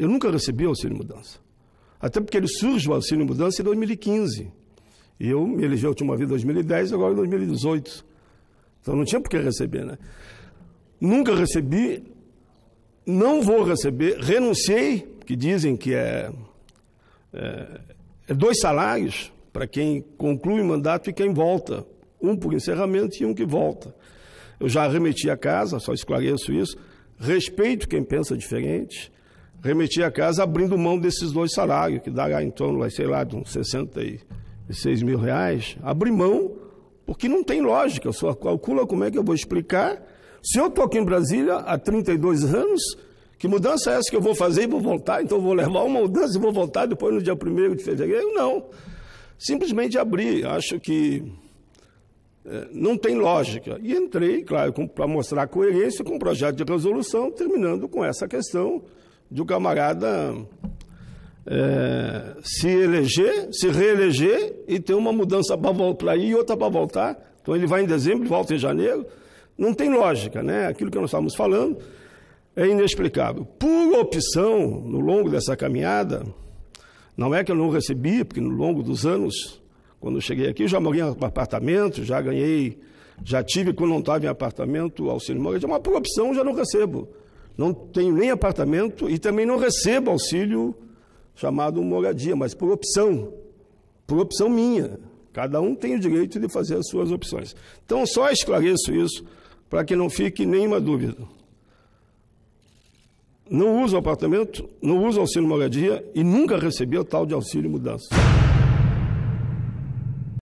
Eu nunca recebi auxílio mudança. Até porque ele surge o auxílio mudança em 2015. e Eu me elegei a última vez em 2010, agora em 2018. Então não tinha por que receber, né? Nunca recebi, não vou receber, renunciei, que dizem que é, é, é dois salários para quem conclui o mandato e quem volta. Um por encerramento e um que volta. Eu já remeti a casa, só esclareço isso. Respeito quem pensa diferente remeti a casa abrindo mão desses dois salários, que dá em torno, sei lá, de uns 66 mil reais. Abri mão, porque não tem lógica. Eu só calcula como é que eu vou explicar. Se eu estou aqui em Brasília há 32 anos, que mudança é essa que eu vou fazer e vou voltar? Então vou levar uma mudança e vou voltar depois no dia 1 de fevereiro? Não. Simplesmente abri. Acho que é, não tem lógica. E entrei, claro, para mostrar coerência com o projeto de resolução, terminando com essa questão de o um camarada é, se eleger, se reeleger e ter uma mudança para ir e outra para voltar. Então ele vai em dezembro, volta em janeiro. Não tem lógica, né? Aquilo que nós estávamos falando é inexplicável. Por opção, no longo dessa caminhada, não é que eu não recebi, porque no longo dos anos, quando eu cheguei aqui, já morei em apartamento, já ganhei, já tive, quando não estava em apartamento, auxílio moradia, é mas por opção já não recebo não tenho nem apartamento e também não recebo auxílio chamado moradia, mas por opção, por opção minha. Cada um tem o direito de fazer as suas opções. Então, só esclareço isso para que não fique nenhuma dúvida. Não uso apartamento, não uso auxílio moradia e nunca recebi o tal de auxílio mudança.